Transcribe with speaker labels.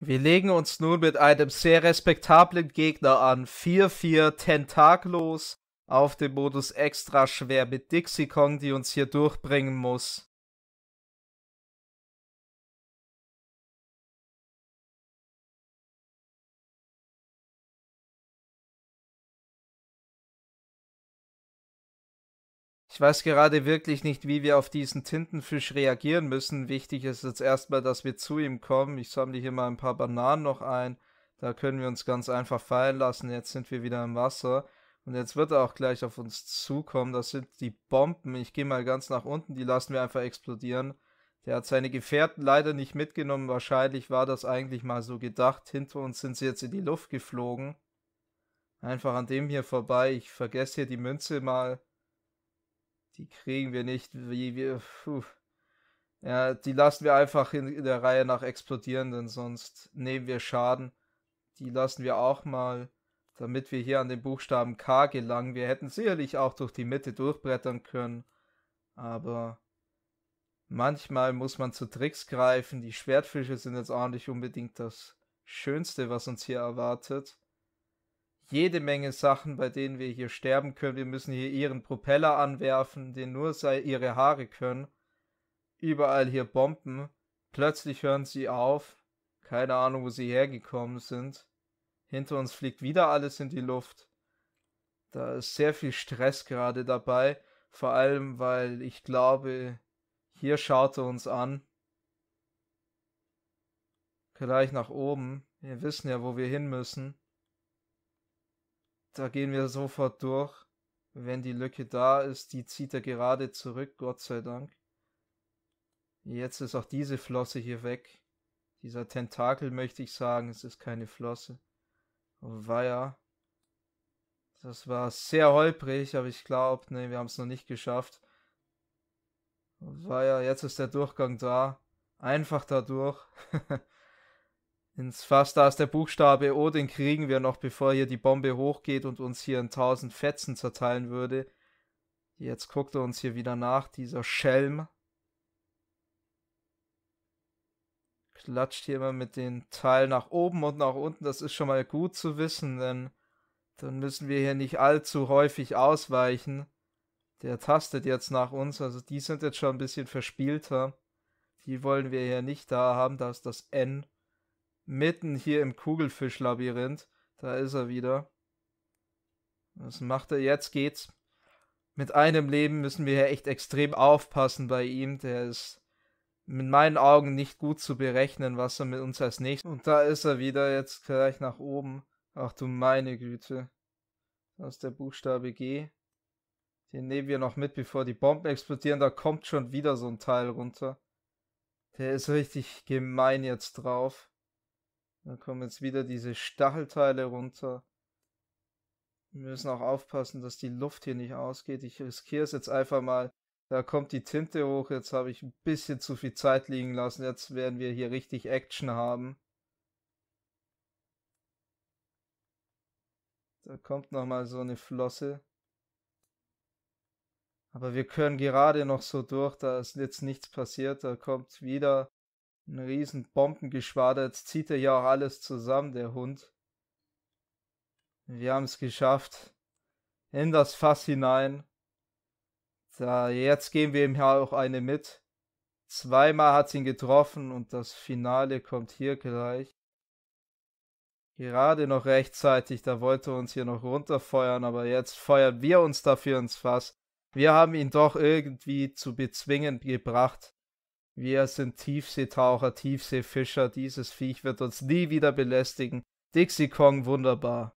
Speaker 1: Wir legen uns nun mit einem sehr respektablen Gegner an. 4-4 Tentaklos auf dem Modus extra schwer mit Dixie Kong, die uns hier durchbringen muss. Ich weiß gerade wirklich nicht, wie wir auf diesen Tintenfisch reagieren müssen. Wichtig ist jetzt erstmal, dass wir zu ihm kommen. Ich sammle hier mal ein paar Bananen noch ein. Da können wir uns ganz einfach fallen lassen. Jetzt sind wir wieder im Wasser. Und jetzt wird er auch gleich auf uns zukommen. Das sind die Bomben. Ich gehe mal ganz nach unten. Die lassen wir einfach explodieren. Der hat seine Gefährten leider nicht mitgenommen. Wahrscheinlich war das eigentlich mal so gedacht. Hinter uns sind sie jetzt in die Luft geflogen. Einfach an dem hier vorbei. Ich vergesse hier die Münze mal. Die kriegen wir nicht. Wie, wir, Ja, die lassen wir einfach in, in der Reihe nach explodieren, denn sonst nehmen wir Schaden. Die lassen wir auch mal, damit wir hier an den Buchstaben K gelangen. Wir hätten sicherlich auch durch die Mitte durchbrettern können. Aber manchmal muss man zu Tricks greifen. Die Schwertfische sind jetzt auch nicht unbedingt das Schönste, was uns hier erwartet jede Menge Sachen, bei denen wir hier sterben können. Wir müssen hier ihren Propeller anwerfen, den nur ihre Haare können. Überall hier Bomben. Plötzlich hören sie auf. Keine Ahnung, wo sie hergekommen sind. Hinter uns fliegt wieder alles in die Luft. Da ist sehr viel Stress gerade dabei. Vor allem, weil ich glaube, hier schaut er uns an. Gleich nach oben. Wir wissen ja, wo wir hin müssen. Da gehen wir sofort durch. Wenn die Lücke da ist, die zieht er gerade zurück, Gott sei Dank. Jetzt ist auch diese Flosse hier weg. Dieser Tentakel möchte ich sagen, es ist keine Flosse. Weia. Das war sehr holprig, aber ich glaube, nee, wir haben es noch nicht geschafft. Weia, jetzt ist der Durchgang da. Einfach dadurch. ins Fass, da ist der Buchstabe O, den kriegen wir noch, bevor hier die Bombe hochgeht und uns hier in tausend Fetzen zerteilen würde. Jetzt guckt er uns hier wieder nach, dieser Schelm. Klatscht hier immer mit den Teil nach oben und nach unten, das ist schon mal gut zu wissen, denn dann müssen wir hier nicht allzu häufig ausweichen. Der tastet jetzt nach uns, also die sind jetzt schon ein bisschen verspielter. Die wollen wir hier nicht da haben, da ist das N. Mitten hier im Kugelfischlabyrinth. Da ist er wieder. Was macht er? Jetzt geht's. Mit einem Leben müssen wir hier echt extrem aufpassen bei ihm. Der ist mit meinen Augen nicht gut zu berechnen, was er mit uns als nächstes... Und da ist er wieder, jetzt gleich nach oben. Ach du meine Güte. Das ist der Buchstabe G. Den nehmen wir noch mit, bevor die Bomben explodieren. Da kommt schon wieder so ein Teil runter. Der ist richtig gemein jetzt drauf. Da kommen jetzt wieder diese Stachelteile runter. Wir müssen auch aufpassen, dass die Luft hier nicht ausgeht. Ich riskiere es jetzt einfach mal. Da kommt die Tinte hoch. Jetzt habe ich ein bisschen zu viel Zeit liegen lassen. Jetzt werden wir hier richtig Action haben. Da kommt nochmal so eine Flosse. Aber wir können gerade noch so durch. Da ist jetzt nichts passiert. Da kommt wieder ein riesen Bombengeschwader. Jetzt zieht er ja auch alles zusammen, der Hund. Wir haben es geschafft. In das Fass hinein. Da, jetzt geben wir ihm ja auch eine mit. Zweimal hat ihn getroffen und das Finale kommt hier gleich. Gerade noch rechtzeitig, da wollte er uns hier noch runterfeuern, aber jetzt feuern wir uns dafür ins Fass. Wir haben ihn doch irgendwie zu bezwingen gebracht. Wir sind Tiefseetaucher, Tiefseefischer. Dieses Viech wird uns nie wieder belästigen. Dixie Kong, wunderbar.